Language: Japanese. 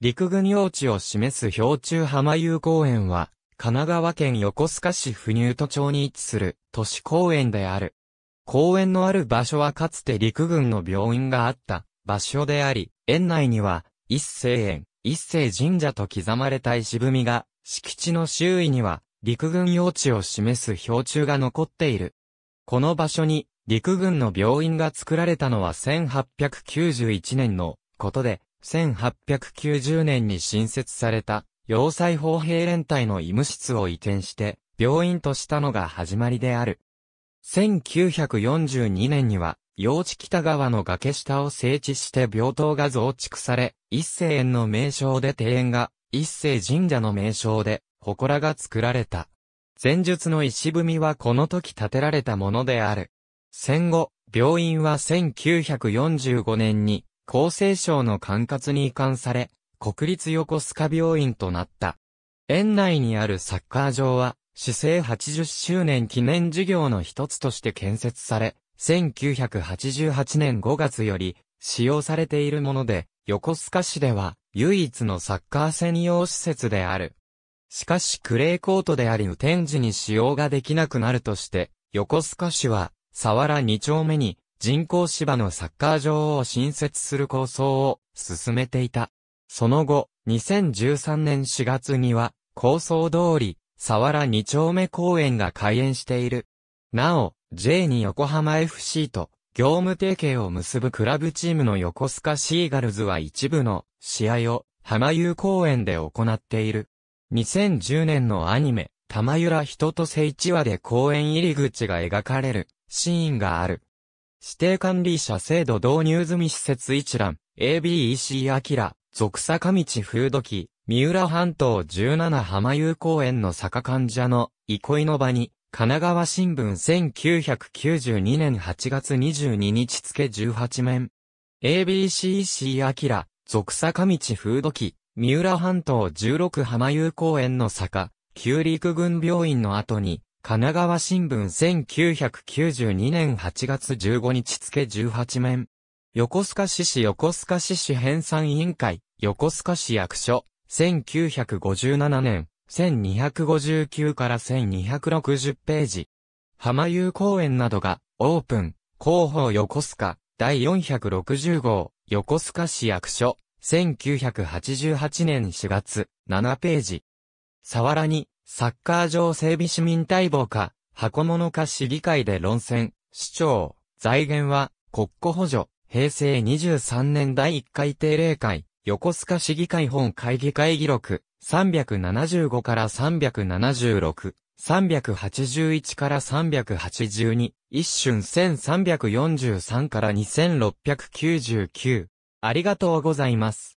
陸軍用地を示す氷中浜遊公園は、神奈川県横須賀市府入都町に位置する都市公園である。公園のある場所はかつて陸軍の病院があった場所であり、園内には一世園、一世神社と刻まれた石踏みが、敷地の周囲には陸軍用地を示す氷柱が残っている。この場所に陸軍の病院が作られたのは1891年のことで、1890年に新設された、要塞砲兵連隊の医務室を移転して、病院としたのが始まりである。1942年には、幼地北川の崖下を整地して病棟が増築され、一世園の名称で庭園が、一世神社の名称で、祠が作られた。前述の石踏みはこの時建てられたものである。戦後、病院は1945年に厚生省の管轄に移管され、国立横須賀病院となった。園内にあるサッカー場は、市政80周年記念事業の一つとして建設され、1988年5月より使用されているもので、横須賀市では唯一のサッカー専用施設である。しかしクレーコートであり雨天時に使用ができなくなるとして、横須賀市は、沢原2丁目に人工芝のサッカー場を新設する構想を進めていた。その後、2013年4月には、構想通り、佐原2丁目公園が開園している。なお、J に横浜 FC と業務提携を結ぶクラブチームの横須賀シーガルズは一部の試合を浜湯公園で行っている。2010年のアニメ、玉浦人と聖地話で公園入り口が描かれるシーンがある。指定管理者制度導入済み施設一覧、ABEC アキラ、属坂道風土記、三浦半島17浜遊公園の坂患者の憩いの場に、神奈川新聞1992年8月22日付18面。ABCC アキラ、属坂道風土記、三浦半島16浜遊公園の坂、旧陸軍病院の後に、神奈川新聞1992年8月15日付18面。横須賀市市横須賀市市編纂委員会、横須賀市役所、1957年、1259から1260ページ。浜遊公園などが、オープン、広報横須賀、第460号、横須賀市役所、1988年4月、7ページ。さわらに、サッカー場整備市民待望か、箱物か市議会で論戦、市長、財源は、国庫補助、平成23年第1回定例会、横須賀市議会本会議会議録、375から376、381から382、一瞬1343から2699。ありがとうございます。